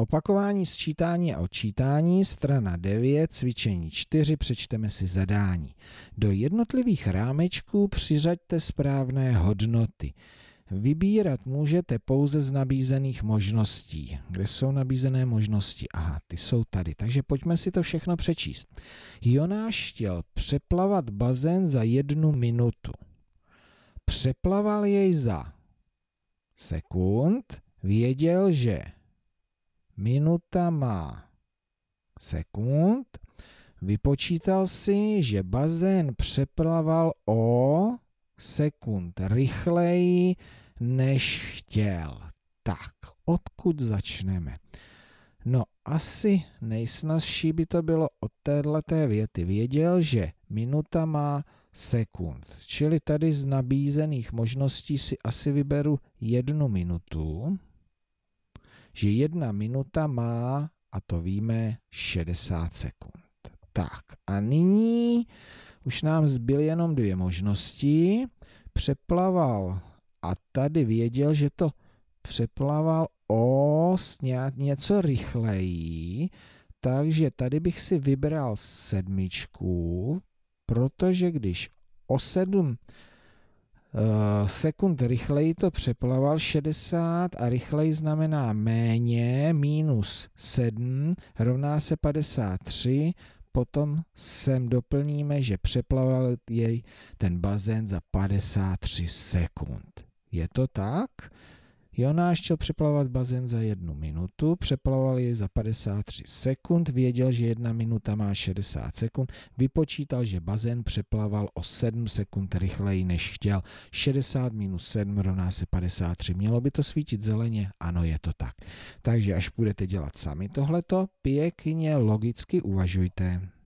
Opakování sčítání a odčítání, strana 9, cvičení 4, přečteme si zadání. Do jednotlivých rámečků přiřaďte správné hodnoty. Vybírat můžete pouze z nabízených možností. Kde jsou nabízené možnosti? Aha, ty jsou tady. Takže pojďme si to všechno přečíst. Jonáš chtěl přeplavat bazén za jednu minutu. Přeplaval jej za sekund, věděl, že Minuta má sekund. Vypočítal si, že bazén přeplaval o sekund rychleji, než chtěl. Tak, odkud začneme? No, asi nejsnazší by to bylo od téhleté věty. Věděl, že minuta má sekund. Čili tady z nabízených možností si asi vyberu jednu minutu že jedna minuta má, a to víme, 60 sekund. Tak a nyní už nám zbyly jenom dvě možnosti. Přeplaval a tady věděl, že to přeplaval o něco rychleji, takže tady bych si vybral sedmičku, protože když o sedm Eh, sekund rychleji to přeplaval 60 a rychleji znamená méně, minus 7 rovná se 53, potom sem doplníme, že přeplaval jej ten bazén za 53 sekund. Je to tak? Jonáš chtěl přeplavat bazén za jednu minutu, přeplaval jej za 53 sekund, věděl, že jedna minuta má 60 sekund, vypočítal, že bazén přeplaval o 7 sekund rychleji, než chtěl. 60 minus 7 rovná se 53. Mělo by to svítit zeleně? Ano, je to tak. Takže až budete dělat sami tohleto, pěkně logicky uvažujte.